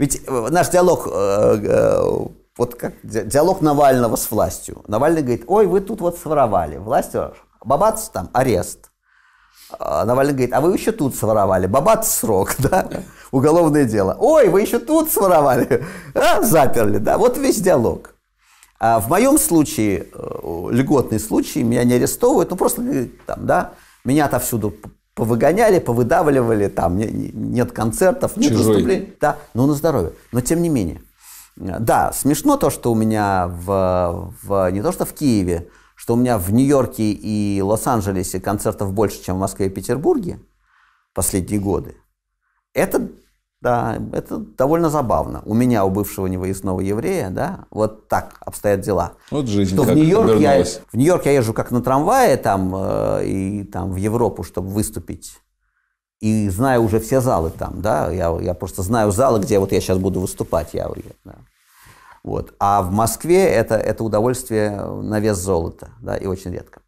Ведь э, наш диалог, э, э, вот как диалог Навального с властью. Навальный говорит, ой, вы тут вот своровали. Власть, бабац, там, арест. А Навальный говорит, а вы еще тут своровали, бабац срок, да, уголовное дело. Ой, вы еще тут своровали, а, заперли, да, вот весь диалог. А в моем случае, льготный случай, меня не арестовывают, ну просто, там, да, меня отовсюду повыгоняли, повыдавливали, там нет концертов, нет Чужой. выступлений. Да, ну на здоровье. Но тем не менее. Да, смешно то, что у меня в, в не то что в Киеве, что у меня в Нью-Йорке и Лос-Анджелесе концертов больше, чем в Москве и Петербурге последние годы. Это да, это довольно забавно. У меня, у бывшего невыездного еврея, да, вот так обстоят дела. Вот жизнь что в Нью-Йорк я, в Нью-Йорк я езжу как на трамвае там э, и там в Европу, чтобы выступить. И знаю уже все залы там, да, я, я просто знаю залы, где вот я сейчас буду выступать, я, да. вот. А в Москве это, это удовольствие на вес золота, да, и очень редко.